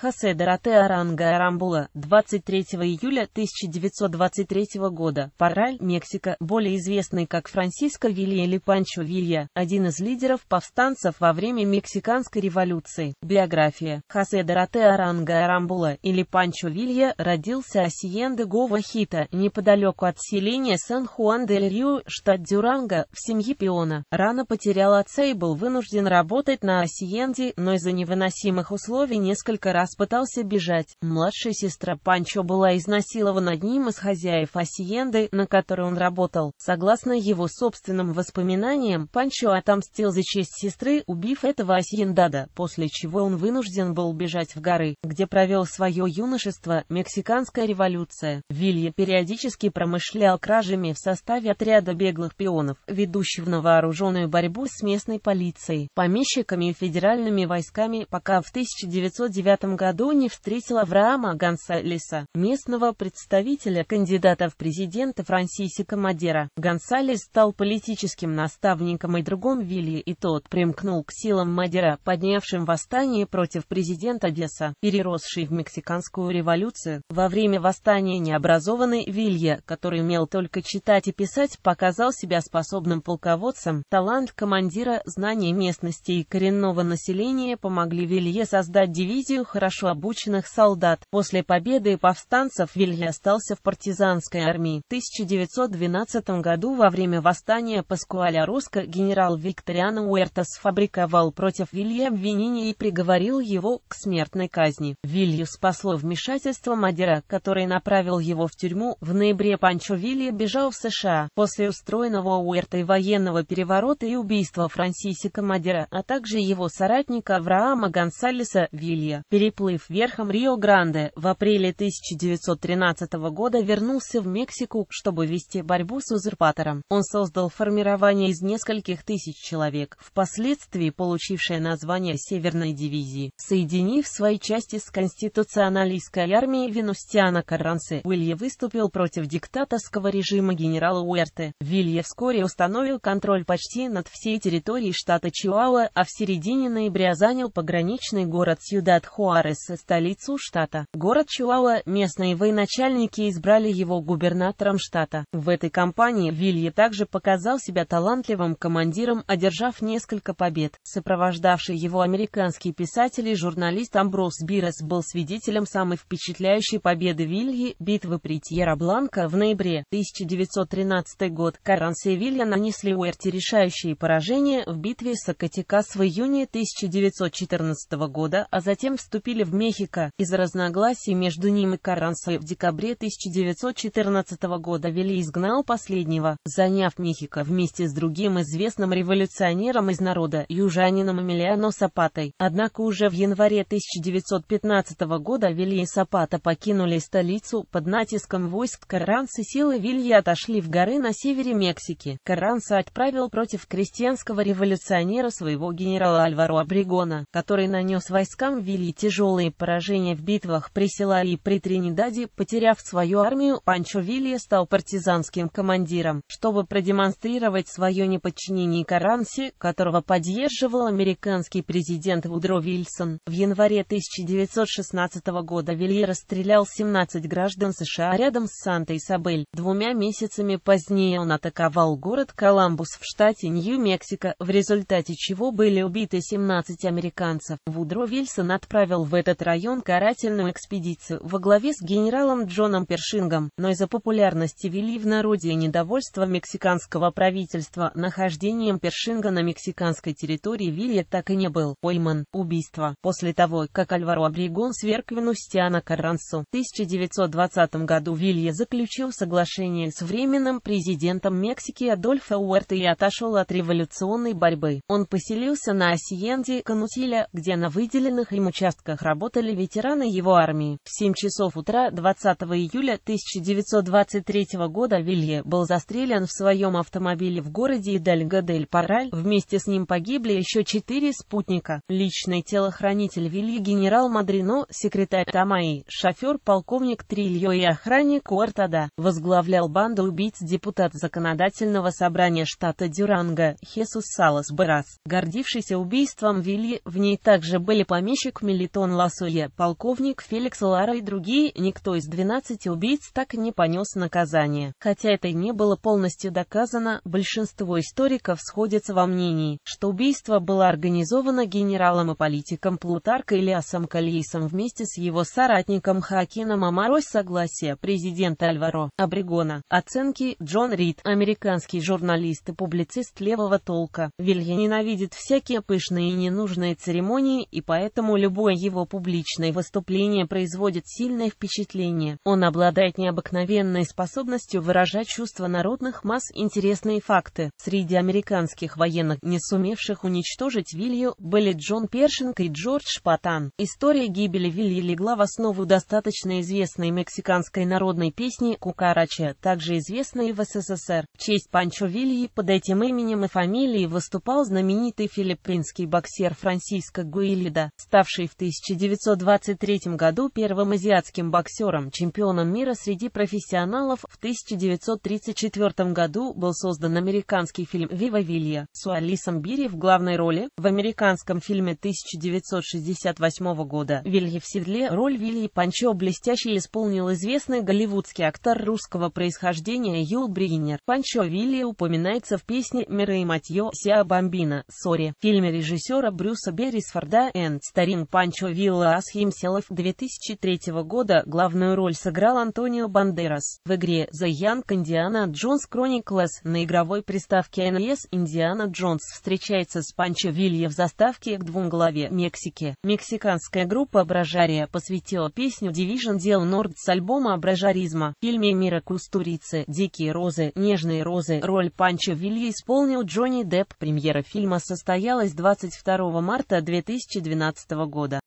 Хосе Доротеа Аранга Арамбула, 23 июля 1923 года, Параль, Мексика, более известный как Франсиско Вилья или Панчо Вилья, один из лидеров повстанцев во время Мексиканской революции. Биография. Хосе Доротеа Аранга Арамбула, или Панчо Вилья, родился Асиенде Хита неподалеку от селения Сан-Хуан-дель-Рио, штат Дюранго, в семье пиона. Рано потерял отца и был вынужден работать на Асиенде, но из-за невыносимых условий несколько раз раз пытался бежать. Младшая сестра Панчо была изнасилована одним из хозяев Асиенды, на которой он работал. Согласно его собственным воспоминаниям, Панчо отомстил за честь сестры, убив этого Асиендада, после чего он вынужден был бежать в горы, где провел свое юношество, Мексиканская революция. Вилья периодически промышлял кражами в составе отряда беглых пионов, ведущего на вооруженную борьбу с местной полицией, помещиками и федеральными войсками, пока в 1909 году не встретил Авраама Гонсалеса, местного представителя кандидата в президенты Франсисика Мадера. Гонсалес стал политическим наставником и другом Вилли, и тот примкнул к силам Мадера, поднявшим восстание против президента Деса, переросший в Мексиканскую революцию. Во время восстания необразованный Вилья, который умел только читать и писать, показал себя способным полководцем. Талант командира, знание местности и коренного населения помогли Вилье создать дивизию хорошо хорошо обученных солдат. После победы повстанцев Вильги остался в партизанской армии. В 1912 году во время восстания Паскуаля Роско генерал Викториано Уэрта сфабриковал против Вилья обвинение и приговорил его к смертной казни. Вилью спасло вмешательство Мадера, который направил его в тюрьму. В ноябре Панчо Вилья бежал в США. После устроенного Уэртой военного переворота и убийства Франсисика Мадера, а также его соратника Авраама Гонсалеса Вилья, перепад переплыв верхом Рио-Гранде, в апреле 1913 года вернулся в Мексику, чтобы вести борьбу с узурпатором. Он создал формирование из нескольких тысяч человек, впоследствии получившее название Северной дивизии, соединив свои части с конституционалистской армией Венустиана Каррансе. Уилья выступил против диктаторского режима генерала Уэрте. Вилья вскоре установил контроль почти над всей территорией штата Чиуауа, а в середине ноября занял пограничный город Сьюдад-Хуарес. Хуареса, столицу штата. Город Чуауа, местные военачальники избрали его губернатором штата. В этой кампании Вилье также показал себя талантливым командиром, одержав несколько побед. Сопровождавший его американский писатель и журналист Амброс Бирос был свидетелем самой впечатляющей победы Вильи, битвы при Тьерра-Бланка в ноябре 1913 год. Каранс и нанесли Уэрти решающие поражения в битве Сокотикас в июне 1914 года, а затем вступили вступили в Мехико, из-за разногласий между ним и Карансой в декабре 1914 года вели изгнал последнего, заняв Мехико вместе с другим известным революционером из народа, южанином Эмилиано Сапатой. Однако уже в январе 1915 года Вилли и Сапата покинули столицу, под натиском войск Карансы силы Вилья отошли в горы на севере Мексики. Каранса отправил против крестьянского революционера своего генерала Альваро Абригона, который нанес войскам Вильи тяжелый тяжелые поражения в битвах при Силарии и при Тринидаде, потеряв свою армию, Панчо Вилья стал партизанским командиром, чтобы продемонстрировать свое неподчинение Каранси, которого поддерживал американский президент Вудро Вильсон. В январе 1916 года Вилье расстрелял 17 граждан США рядом с Санта-Исабель. Двумя месяцами позднее он атаковал город Коламбус в штате Нью-Мексико, в результате чего были убиты 17 американцев. Вудро Вильсон отправил в этот район карательную экспедицию во главе с генералом Джоном Першингом, но из-за популярности вели в народе и недовольство мексиканского правительства нахождением Першинга на мексиканской территории Вилья так и не был пойман. Убийство. После того, как Альваро Абригон сверг Венустиана Каррансу, в 1920 году Вилья заключил соглашение с временным президентом Мексики Адольфо Уэрто и отошел от революционной борьбы. Он поселился на Асиенде Канутиля, где на выделенных им участках которых работали ветераны его армии. В 7 часов утра 20 июля 1923 года Вилье был застрелен в своем автомобиле в городе Идальго-дель-Параль. Вместе с ним погибли еще четыре спутника. Личный телохранитель Вилье генерал Мадрино, секретарь Тамаи, шофер полковник Трильо и охранник Уартада, возглавлял банду убийц депутат законодательного собрания штата Дюранга Хесус Салас Барас, гордившийся убийством Вилье. В ней также были помещик Мелитон Антон Лосуе, полковник Феликс Лара и другие, никто из 12 убийц так и не понес наказание. Хотя это и не было полностью доказано, большинство историков сходятся во мнении, что убийство было организовано генералом и политиком Плутарка Ильясом Калиисом вместе с его соратником Хакином Амарой согласия президента Альваро Абригона. Оценки Джон Рид, американский журналист и публицист левого толка. Вилья ненавидит всякие пышные и ненужные церемонии, и поэтому любое его его публичные выступления производят сильное впечатление. Он обладает необыкновенной способностью выражать чувства народных масс. Интересные факты. Среди американских военных, не сумевших уничтожить Вилью, были Джон Першинг и Джордж Патан. История гибели Вильи легла в основу достаточно известной мексиканской народной песни «Кукарача», также известной в СССР. В честь Панчо Вильи под этим именем и фамилией выступал знаменитый филиппинский боксер Франсиско Гуилида, ставший в 1000 1923 году первым азиатским боксером, чемпионом мира среди профессионалов. В 1934 году был создан американский фильм «Вива Вилья» с Уалисом Бири в главной роли. В американском фильме 1968 года «Вилья в седле» роль Вильи Панчо блестяще исполнил известный голливудский актер русского происхождения Юл Бринер. Панчо Вилья упоминается в песне «Мира и матьё» Сиа Бомбина, «Сори», В фильме режиссера Брюса Беррисфорда «Эн». Старин Панчо Вилла Himself 2003 года главную роль сыграл Антонио Бандерас в игре The Young Indiana Jones Chronicles на игровой приставке NES Indiana Jones встречается с Панчо Вилья в заставке к двум главе Мексики. Мексиканская группа Бражария посвятила песню Division Deal Nord с альбома Бражаризма. В фильме Мира Кустурицы «Дикие розы», «Нежные розы» роль Панчо Вилья исполнил Джонни Депп. Премьера фильма состоялась 22 марта 2012 года.